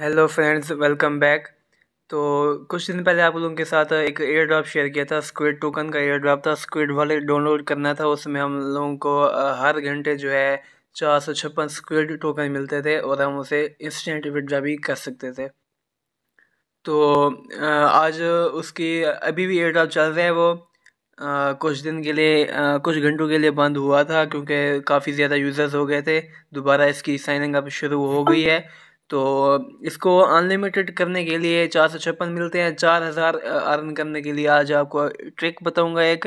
hello friends welcome back तो कुछ दिन पहले आप लोगों के साथ एक एयर ड्रॉप शेयर किया था स्क्विड टोकन का एयर ड्रॉप था स्क्विड वाले डाउनलोड करना था उसमें हम लोगों को हर घंटे जो है चार सौ छप्पन स्क्विड टोकन मिलते थे और हम उसे इंस्टेंट विड्रा भी कर सकते थे तो आज उसकी अभी भी एयर ड्रॉप चल रहा है वो कुछ दिन के लिए कुछ घंटों के लिए बंद हुआ था क्योंकि काफ़ी ज़्यादा यूज़र्स हो गए थे दोबारा इसकी साइनिंग अब शुरू हो गई है तो इसको अनलिमिटेड करने के लिए चार सौ छप्पन मिलते हैं चार हज़ार अर्न करने के लिए आज आपको ट्रिक बताऊंगा एक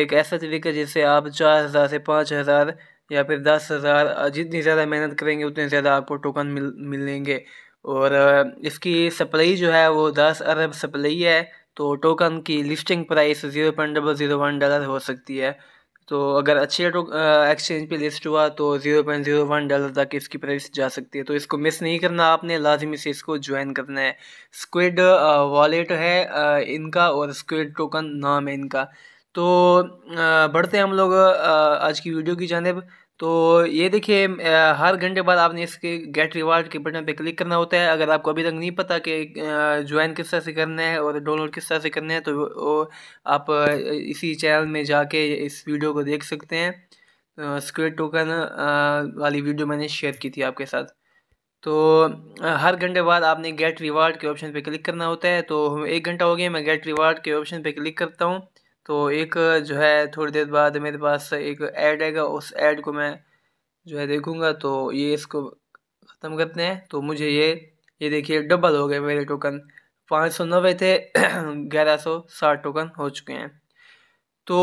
एक ऐसा तरीका जिससे आप चार हज़ार से पाँच हज़ार या फिर दस हज़ार जितनी ज़्यादा मेहनत करेंगे उतने ज़्यादा आपको टोकन मिल मिलेंगे और इसकी सप्लाई जो है वो दस अरब सप्लाई है तो टोकन की listing price zero point double zero one dollar हो सकती है तो अगर अच्छे तो एक्सचेंज पे लिस्ट हुआ तो zero point zero one dollar तक इसकी प्राइस जा सकती है तो इसको मिस नहीं करना आपने लाजमी से इसको ज्वाइन करना है स्क्विड वॉलेट है इनका और स्क्विड टोकन नाम है इनका तो बढ़ते हैं हम लोग आज की वीडियो की जानब तो ये देखिए हर घंटे बाद आपने इसके गेट रिवार्ड के बटन पे क्लिक करना होता है अगर आपको अभी तक नहीं पता कि ज्वाइन किस तरह से करना है और डाउनलोड किस तरह से करना है तो आप इसी चैनल में जाके इस वीडियो को देख सकते हैं स्क्रेड टोकन वाली वीडियो मैंने शेयर की थी आपके साथ तो हर घंटे बाद आपने गेट रिवार्ड के ऑप्शन पर क्लिक करना होता है तो एक घंटा हो गया मैं गेट रिवार्ड के ऑप्शन पर क्लिक करता हूँ तो एक जो है थोड़ी देर बाद मेरे पास एक ऐड आएगा उस ऐड को मैं जो है देखूँगा तो ये इसको ख़त्म करते हैं तो मुझे ये ये देखिए डबल हो गए मेरे टोकन पाँच सौ नब्बे थे ग्यारह सौ साठ टोकन हो चुके हैं तो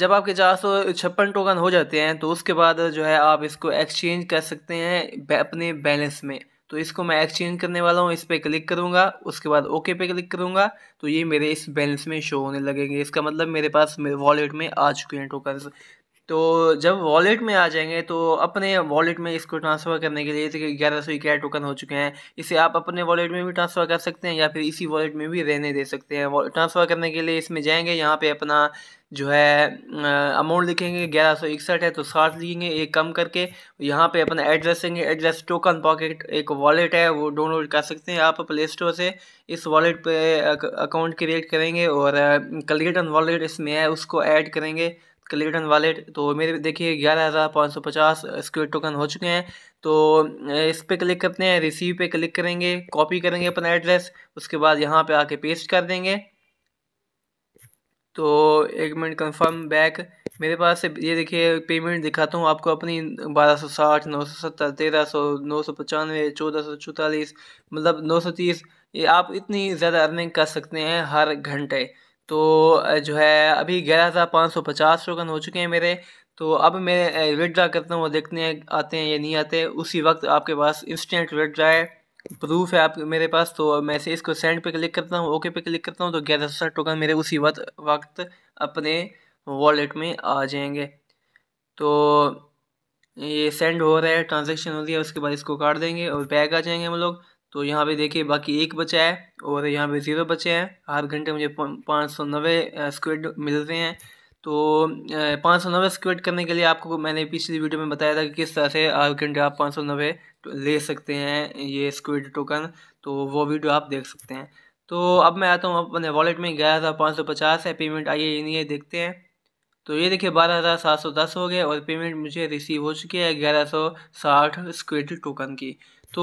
जब आपके चार सौ छप्पन टोकन हो जाते हैं तो उसके बाद जो है आप इसको एक्सचेंज कर सकते हैं अपने बैलेंस में तो इसको मैं एक्सचेंज करने वाला हूँ इस पर क्लिक करूँगा उसके बाद ओके पे क्लिक करूँगा तो ये मेरे इस बैलेंस में शो होने लगेंगे इसका मतलब मेरे पास मेरे वॉलेट में आ चुके हैं टोकन तो जब वॉलेट में आ जाएंगे तो अपने वॉलेट में इसको ट्रांसफ़र करने के लिए जैसे ग्यारह सौ इक्यारह टोकन हो चुके हैं इसे आप अपने वॉलेट में भी ट्रांसफ़र कर सकते हैं या फिर इसी वॉलेट में भी रहने दे सकते हैं ट्रांसफ़र करने के लिए इसमें जाएंगे यहाँ पे अपना जो है अमाउंट लिखेंगे ग्यारह सौ इकसठ है तो साठ लिखेंगे एक कम करके यहाँ पे अपना एड्रेस देंगे एड्रेस टोकन पॉकेट एक वॉलेट है वो डाउनलोड कर सकते हैं आप प्ले स्टोर से इस वॉलेट पे अकाउंट क्रिएट करेंगे और कलगेटन वॉलेट इसमें है उसको ऐड करेंगे क्लेटन वॉलेट तो मेरे देखिए ग्यारह हज़ार पाँच सौ पचास स्क्वेट टोकन हो चुके हैं तो इस पर क्लिक करते हैं रिसीव पे क्लिक करेंगे कॉपी करेंगे अपना एड्रेस उसके बाद यहाँ पे आके पेस्ट कर देंगे तो एक मिनट कंफर्म बैक मेरे पास से ये देखिए पेमेंट दिखाता हूँ आपको अपनी बारह सौ साठ नौ सौ सत्तर तेरह सौ नौ सौ पचानवे चौदह सौ चौतालीस मतलब नौ सौ तीस ये आप इतनी ज़्यादा अर्निंग कर सकते हैं हर घंटे तो जो है अभी ग्यारह हज़ार पाँच सौ पचास टोकन हो चुके हैं मेरे तो अब मैं विदड्रा करता हूँ वो देखते हैं आते हैं या नहीं आते उसी वक्त आपके पास इंस्टेंट विदड्रा है प्रूफ है आप मेरे पास तो मैं से इसको सेंड पे क्लिक करता हूँ ओके पे क्लिक करता हूँ तो ग्यारह सौ टोकन मेरे उसी वक्त वक्त अपने वॉलेट में आ जाएंगे तो ये सेंड हो रहा है ट्रांजेक्शन हो रही है उसके बाद इसको काट देंगे और बैग आ जाएंगे हम लोग तो यहाँ पे देखिए बाकी एक बचा है और यहाँ पे ज़ीरो बचे हैं हर घंटे मुझे पाँच सौ नब्बे स्क्वेड मिलते हैं तो पाँच सौ नब्बे स्क्वेड करने के लिए आपको मैंने पिछली वीडियो में बताया था कि किस तरह से हर घंटे आप पाँच सौ नब्बे ले सकते हैं ये स्क्वेड टोकन तो वो वीडियो आप देख सकते हैं तो अब मैं आता हूँ अपने वॉलेट में गया था पाँच सौ पचास है पेमेंट आई है नहीं है देखते हैं तो ये देखिए बारह हज़ार सात सौ दस हो गए और पेमेंट मुझे रिसीव हो चुकी है ग्यारह सौ साठ स्क्विड टोकन की तो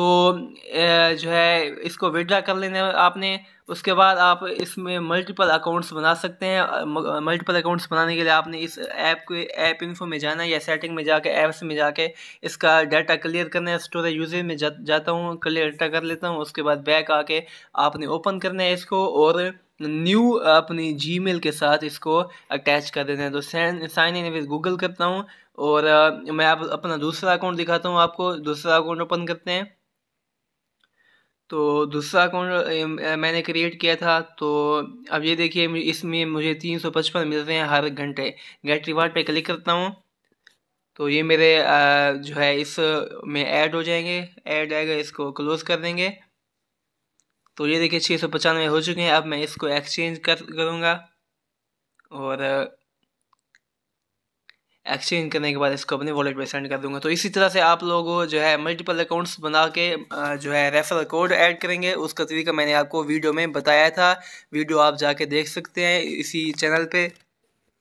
जो है इसको विड्रा कर लेने आपने उसके बाद आप इसमें मल्टीपल अकाउंट्स बना सकते हैं मल्टीपल अकाउंट्स बनाने के लिए आपने इस ऐप के ऐप इन्फो में जाना है या सेटिंग में जाके ऐप्स में जाके इसका डाटा क्लियर करना है स्टोरेज यूजेज में जा, जाता हूँ क्लियर डाटा कर लेता हूँ उसके बाद बैक आके आपने ओपन करना है इसको और न्यू अपनी जी के साथ इसको अटैच कर देते हैं तो साइन इन विद गूगल करता हूँ और मैं आप अपना दूसरा अकाउंट दिखाता हूँ आपको दूसरा अकाउंट ओपन करते हैं तो दूसरा अकाउंट मैंने क्रिएट किया था तो अब ये देखिए इसमें मुझे तीन सौ पचपन मिल रहे हैं हर घंटे गेट रिवार्ड पे क्लिक करता हूँ तो ये मेरे जो है इस में ऐड हो जाएंगे ऐड आएगा इसको क्लोज़ कर देंगे तो ये देखिए छः सौ पचानवे हो चुके हैं अब मैं इसको एक्सचेंज कर करूँगा और एक्सचेंज uh, करने के बाद इसको अपने वॉलेट में सेंड कर दूंगा तो इसी तरह से आप लोग जो है मल्टीपल अकाउंट्स बना के uh, जो है रेफरल कोड ऐड करेंगे उसका तरीका मैंने आपको वीडियो में बताया था वीडियो आप जाके देख सकते हैं इसी चैनल पे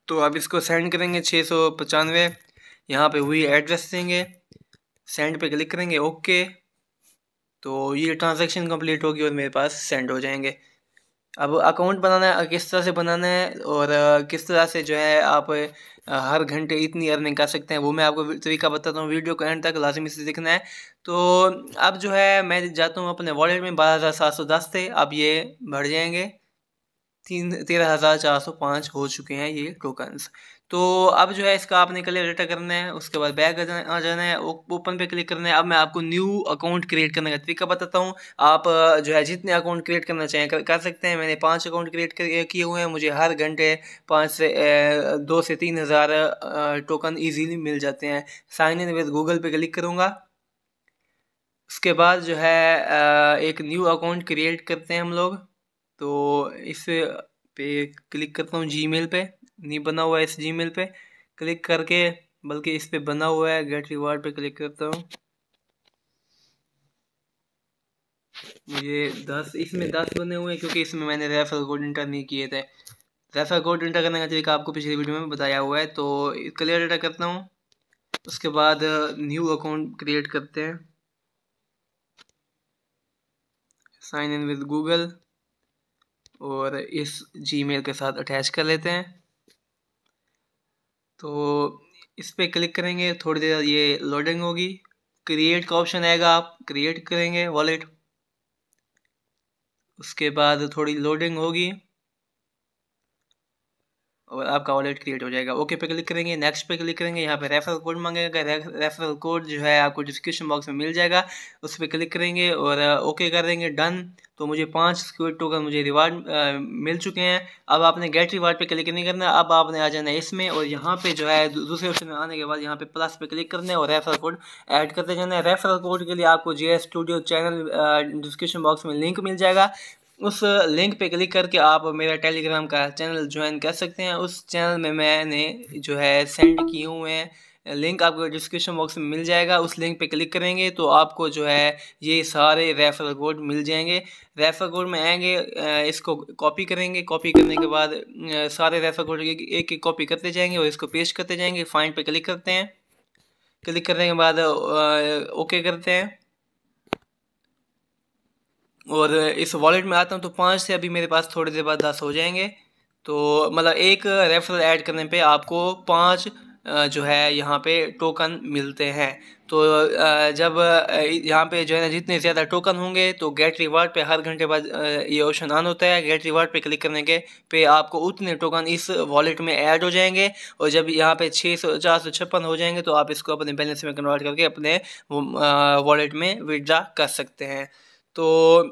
तो आप इसको सेंड करेंगे छः सौ पचानवे यहाँ पर हुई एड्रेस देंगे सेंड पर क्लिक करेंगे ओके तो ये ट्रांजेक्शन कम्प्लीट होगी और मेरे पास सेंड हो जाएंगे अब अकाउंट बनाना है किस तरह से बनाना है और किस तरह से जो है आप हर घंटे इतनी अर्निंग कर सकते हैं वो मैं आपको तरीका बताता हूँ वीडियो को एंड तक लाजमी से देखना है तो अब जो है मैं जाता हूँ अपने वॉलेट में बारह हज़ार सात सौ दस थे अब ये बढ़ जाएंगे तीन तेरह हज़ार चार सौ पाँच हो चुके हैं ये टोकन्स तो अब जो है इसका आपने कलर डेटा करना है उसके बाद बैग आ जाना है ओपन पे क्लिक करना है अब मैं आपको न्यू अकाउंट क्रिएट करने का तरीका बताता हूँ आप जो है जितने अकाउंट क्रिएट करना चाहें कर, सकते हैं मैंने पाँच अकाउंट क्रिएट किए हुए हैं मुझे हर घंटे पाँच से दो से तीन हज़ार टोकन ईजीली मिल जाते हैं साइन इन विद गूगल पे क्लिक करूँगा उसके बाद जो है एक न्यू अकाउंट क्रिएट करते हैं हम लोग तो इस पे क्लिक करता हूँ जी मेल पर नहीं बना हुआ है इस जी पे क्लिक करके बल्कि इस पर बना हुआ है गेट रिवार्ड पे क्लिक करता हूँ मुझे दस इसमें दस बने हुए हैं क्योंकि इसमें मैंने रेफर कोड इंटर नहीं किए थे रेफर कोड इंटर करने का तरीका आपको पिछली वीडियो में बताया हुआ है तो क्लियर डाटा करता हूँ उसके बाद न्यू अकाउंट क्रिएट करते हैं साइन इन विद गूगल और इस जीमेल के साथ अटैच कर लेते हैं तो इस पर क्लिक करेंगे थोड़ी देर ये लोडिंग होगी क्रिएट का ऑप्शन आएगा आप क्रिएट करेंगे वॉलेट उसके बाद थोड़ी लोडिंग होगी और आपका वॉलेट क्रिएट हो जाएगा ओके पे क्लिक करेंगे नेक्स्ट पे क्लिक करेंगे यहाँ पे रेफरल कोड मांगेगा रेफरल कोड जो है आपको डिस्क्रिप्शन बॉक्स में मिल जाएगा उस पर क्लिक करेंगे और ओके uh, कर देंगे डन तो मुझे पाँच स्क्विड टोकन मुझे रिवार्ड uh, मिल चुके हैं अब आपने गेट रिवार्ड पे क्लिक नहीं करना अब आपने आ जाना है इसमें और यहाँ पे जो है दूसरे ऑप्शन में आने के बाद यहाँ पे प्लस पे क्लिक करना है और रेफरल कोड ऐड करते जाना है रेफरल कोड के लिए आपको J Studio channel description box में लिंक मिल जाएगा उस लिंक पे क्लिक करके आप मेरा टेलीग्राम का चैनल ज्वाइन कर सकते हैं उस चैनल में मैंने जो है सेंड किए हुए हैं लिंक आपको डिस्क्रिप्शन बॉक्स में मिल जाएगा उस लिंक पे क्लिक करेंगे तो आपको जो है ये सारे रेफर कोड मिल जाएंगे रेफर कोड में आएंगे इसको कॉपी करेंगे कॉपी करने के बाद सारे रेफर कोड एक एक कॉपी करते जाएंगे और इसको पेस्ट करते जाएंगे फाइंड पे क्लिक करते हैं क्लिक करने के बाद ओके करते हैं और इस वॉलेट में आता हूँ तो पाँच से अभी मेरे पास थोड़ी देर बाद दस हो जाएंगे तो मतलब एक रेफरल ऐड करने पे आपको पाँच जो है यहाँ पे टोकन मिलते हैं तो जब यहाँ पे जो है ना जितने ज़्यादा टोकन होंगे तो गेट रिवार्ड पे हर घंटे बाद ये ऑप्शन ऑन होता है गेट रिवार्ड पे क्लिक करने के पे आपको उतने टोकन इस वॉलेट में ऐड हो जाएंगे और जब यहाँ पे छः सौ चार सौ छप्पन हो जाएंगे तो आप इसको अपने बैलेंस में कन्वर्ट करके अपने वॉलेट में विदड्रा कर सकते हैं तो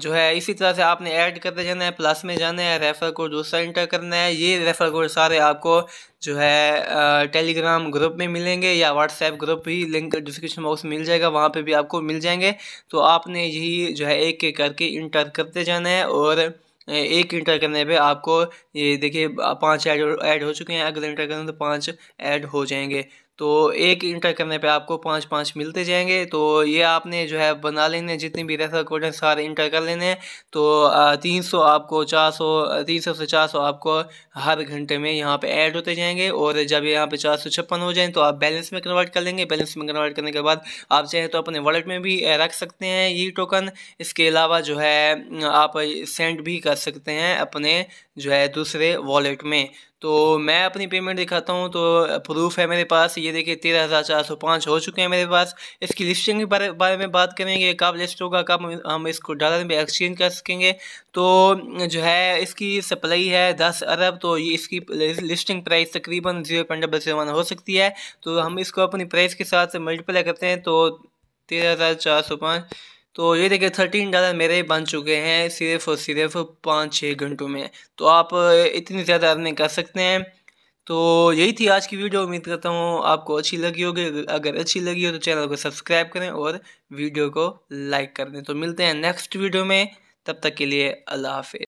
जो है इसी तरह से आपने ऐड करते जाना है प्लस में जाना है रेफ़र कोड दूसरा इंटर करना है ये रेफ़र कोड सारे आपको जो है टेलीग्राम ग्रुप में मिलेंगे या व्हाट्सएप ग्रुप भी लिंक डिस्क्रिप्शन बॉक्स में मिल जाएगा वहाँ पे भी आपको मिल जाएंगे तो आपने यही जो है एक एक करके इंटर करते जाना है और एक इंटर करने पे आपको ये देखिए पांच ऐड ऐड हो चुके हैं अगर इंटर करें तो पांच ऐड हो जाएंगे तो एक इंटर करने पे आपको पाँच पाँच मिलते जाएंगे तो ये आपने जो है बना लेने जितने भी रेफर कोड हैं सारे इंटर कर लेने हैं तो तीन सौ आपको चार सौ तीन सौ से चार सौ आपको हर घंटे में यहाँ पे ऐड होते जाएंगे और जब यहाँ पे चार सौ छप्पन हो जाएँ तो आप बैलेंस में कन्वर्ट कर लेंगे बैलेंस में कन्वर्ट करने के बाद आप चाहे तो अपने वॉलेट में भी रख सकते हैं ये टोकन इसके अलावा जो है आप सेंड भी कर सकते हैं अपने जो है दूसरे वॉलेट में तो मैं अपनी पेमेंट दिखाता हूँ तो प्रूफ है मेरे पास ये देखिए तेरह हज़ार चार सौ पाँच हो चुके हैं मेरे पास इसकी लिस्टिंग के बारे, बारे में बात करेंगे कब लिस्ट होगा कब हम इसको डॉलर में एक्सचेंज कर सकेंगे तो जो है इसकी सप्लाई है दस अरब तो ये इसकी लिस्टिंग प्राइस तकरीबन जीरो पॉइंट डबल सेवन हो सकती है तो हम इसको अपनी प्राइस के साथ मल्टीप्लाई करते हैं तो तेरह हज़ार चार सौ पाँच तो ये देखिए थर्टीन डॉलर मेरे बन चुके हैं सिर्फ और सिर्फ पाँच छः घंटों में तो आप इतनी ज़्यादा अर्निंग कर सकते हैं तो यही थी आज की वीडियो उम्मीद करता हूँ आपको अच्छी लगी होगी अगर अच्छी लगी हो तो चैनल को सब्सक्राइब करें और वीडियो को लाइक कर दें तो मिलते हैं नेक्स्ट वीडियो में तब तक के लिए अल्लाह हाफि